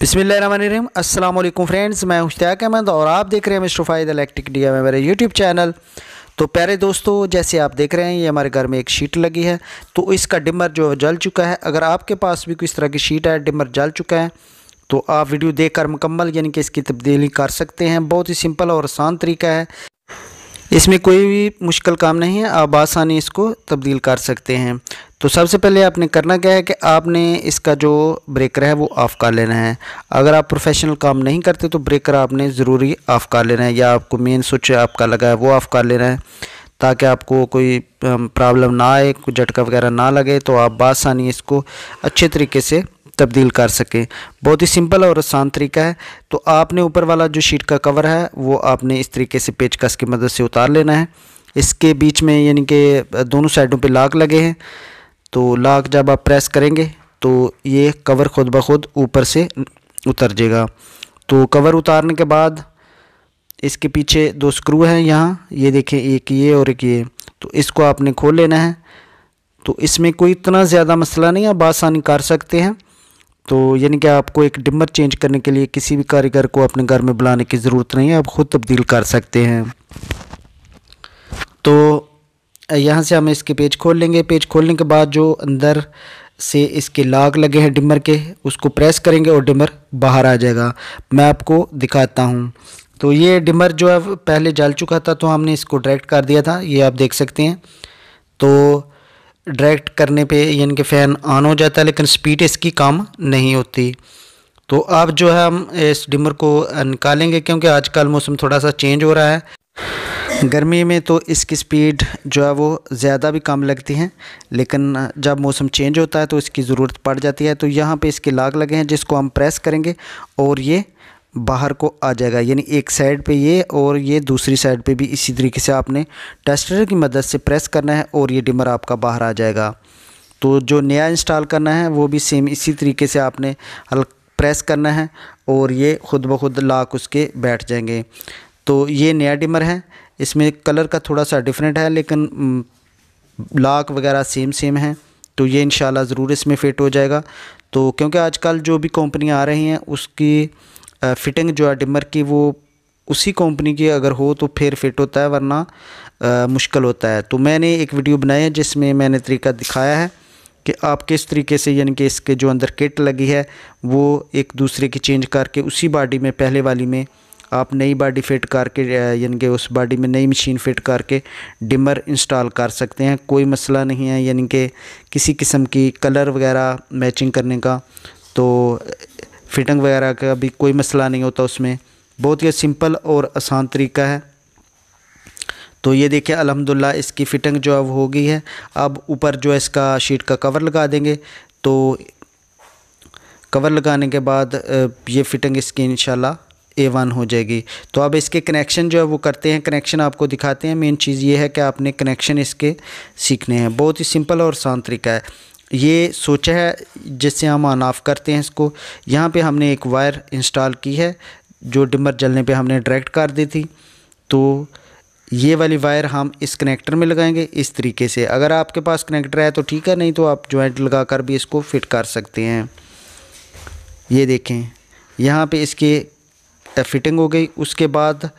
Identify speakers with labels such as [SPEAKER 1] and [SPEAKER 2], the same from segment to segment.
[SPEAKER 1] बिसमीम अल्लाम फ्रेंड्स मैं मुश्ताक अहमद और आप देख रहे हैं मिस्टर फ़ायद इलेक्ट्रिक डी में मेरे यूट्यूब चैनल तो प्यारे दोस्तों जैसे आप देख रहे हैं ये हमारे घर में एक शीट लगी है तो इसका डिमर जो है जल चुका है अगर आपके पास भी कोई इस तरह की शीट है डिमर जल चुका है तो आप वीडियो देखकर मुकम्मल यानी कि इसकी तब्दीली कर सकते हैं बहुत ही सिंपल और आसान तरीका है इसमें कोई भी मुश्किल काम नहीं है आप आसानी इसको तब्दील कर सकते हैं तो सबसे पहले आपने करना क्या है कि आपने इसका जो ब्रेकर है वो ऑफ़ कर लेना है अगर आप प्रोफेशनल काम नहीं करते तो ब्रेकर आपने ज़रूरी ऑफ़ कर लेना है या आपको मेन स्विच आपका लगा है वो ऑफ़ कर लेना है ताकि आपको कोई प्रॉब्लम ना आए कोई झटका वगैरह ना लगे तो आप बासानी इसको अच्छे तरीके से तब्दील कर सकें बहुत ही सिंपल और आसान तरीका है तो आपने ऊपर वाला जो शीट का कवर है वो आपने इस तरीके से पेचकस की मदद से उतार लेना है इसके बीच में यानी कि दोनों साइडों पे लाख लगे हैं तो लाख जब आप प्रेस करेंगे तो ये कवर खुद ब खुद ऊपर से उतर जाएगा तो कवर उतारने के बाद इसके पीछे दो स्क्रू हैं यहाँ ये देखें एक ये और एक ये तो इसको आपने खोल लेना है तो इसमें कोई इतना ज़्यादा मसला नहीं आप आसानी कर सकते हैं तो यानी कि आपको एक डिमर चेंज करने के लिए किसी भी कारीगर को अपने घर में बुलाने की ज़रूरत नहीं है आप ख़ुद तब्दील कर सकते हैं तो यहाँ से हम इसके पेज खोल लेंगे पेज खोलने के बाद जो अंदर से इसके लाग लगे हैं डिमर के उसको प्रेस करेंगे और डिमर बाहर आ जाएगा मैं आपको दिखाता हूँ तो ये डिमर जो है पहले जल चुका था तो हमने इसको डायरेक्ट कर दिया था ये आप देख सकते हैं तो डायरेक्ट करने पे यानी कि फ़ैन ऑन हो जाता है लेकिन स्पीड इसकी कम नहीं होती तो अब जो है हम इस डिमर को निकालेंगे क्योंकि आजकल मौसम थोड़ा सा चेंज हो रहा है गर्मी में तो इसकी स्पीड जो है वो ज़्यादा भी कम लगती है लेकिन जब मौसम चेंज होता है तो इसकी ज़रूरत पड़ जाती है तो यहाँ पे इसके लाग लगे हैं जिसको हम प्रेस करेंगे और ये बाहर को आ जाएगा यानी एक साइड पे ये और ये दूसरी साइड पे भी इसी तरीके से आपने टेस्टर की मदद से प्रेस करना है और ये डिमर आपका बाहर आ जाएगा तो जो नया इंस्टॉल करना है वो भी सेम इसी तरीके से आपने प्रेस करना है और ये ख़ुद ब खुद लाक उसके बैठ जाएंगे तो ये नया डिमर है इसमें कलर का थोड़ा सा डिफरेंट है लेकिन लाक वगैरह सेम सेम है तो ये इन ज़रूर इसमें फिट हो जाएगा तो क्योंकि आजकल जो भी कंपनियाँ आ रही हैं उसकी फिटिंग जो है डिमर की वो उसी कंपनी की अगर हो तो फिर फिट होता है वरना आ, मुश्किल होता है तो मैंने एक वीडियो बनाई है जिसमें मैंने तरीका दिखाया है कि आप किस तरीके से यानी कि इसके जो अंदर किट लगी है वो एक दूसरे की चेंज करके उसी बॉडी में पहले वाली में आप नई बॉडी फिट करके यानी कि उस बॉडी में नई मशीन फिट करके डिमर इंस्टॉल कर सकते हैं कोई मसला नहीं है यानी कि किसी किस्म की कलर वगैरह मैचिंग करने का तो फिटिंग वगैरह का भी कोई मसला नहीं होता उसमें बहुत ही सिंपल और आसान तरीका है तो ये देखिए अलहमदिल्ला इसकी फ़िटिंग जो अब हो गई है अब ऊपर जो है इसका शीट का कवर लगा देंगे तो कवर लगाने के बाद ये फ़िटिंग इसकी इन ए वन हो जाएगी तो अब इसके कनेक्शन जो है वो करते हैं कनेक्शन आपको दिखाते हैं मेन चीज़ ये है कि आपने कनेक्शन इसके सीखने हैं बहुत ही सिंपल और आसान तरीका है ये सोचा है जिससे हम ऑन ऑफ करते हैं इसको यहाँ पे हमने एक वायर इंस्टॉल की है जो डिमर जलने पे हमने डायरेक्ट कर दी थी तो ये वाली वायर हम इस कनेक्टर में लगाएंगे इस तरीके से अगर आपके पास कनेक्टर है तो ठीक है नहीं तो आप जॉइंट लगा कर भी इसको फिट कर सकते हैं ये देखें यहाँ पे इसके फिटिंग हो गई उसके बाद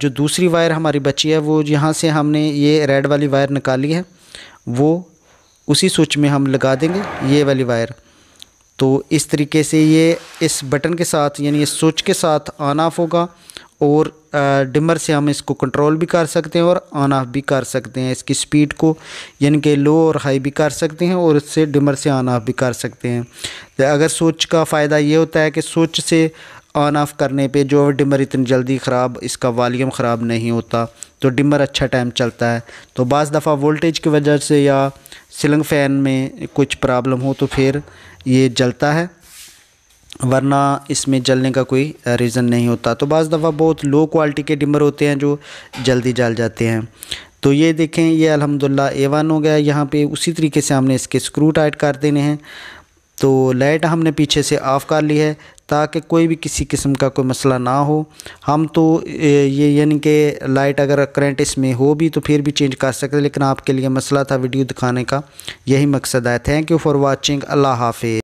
[SPEAKER 1] जो दूसरी वायर हमारी बची है वो यहाँ से हमने ये रेड वाली वायर निकाली है वो उसी स्विच में हम लगा देंगे ये वाली वायर तो इस तरीके से ये इस बटन के साथ यानी इस स्विच के साथ ऑन ऑफ होगा और डिमर से हम इसको कंट्रोल भी कर सकते हैं और ऑन ऑफ भी कर सकते हैं इसकी स्पीड को यानी कि लो और हाई भी कर सकते हैं और इससे डिमर से ऑन ऑफ भी कर सकते हैं तो अगर स्विच का फ़ायदा ये होता है कि स्विच से ऑन ऑफ करने पे जो डिमर इतनी जल्दी ख़राब इसका वॉलीम ख़राब नहीं होता तो डिमर अच्छा टाइम चलता है तो बज़ दफ़ा वोल्टेज की वजह से या सिलिंग फ़ैन में कुछ प्रॉब्लम हो तो फिर ये जलता है वरना इसमें जलने का कोई रीज़न नहीं होता तो बज़ दफ़ा बहुत लो क्वालिटी के डिमर होते हैं जो जल्दी जल जाते हैं तो ये देखें ये अलहमदिल्ला ए वन हो गया यहाँ पे उसी तरीके से हमने इसके स्क्रू टाइट कर देने हैं तो लाइट हमने पीछे से ऑफ़ कर ली है ताकि कोई भी किसी किस्म का कोई मसला ना हो हम तो ये यानी कि लाइट अगर करंट इसमें हो भी तो फिर भी चेंज कर सकते लेकिन आपके लिए मसला था वीडियो दिखाने का यही मकसद है थैंक यू फॉर वॉचिंग अल्लाह हाफि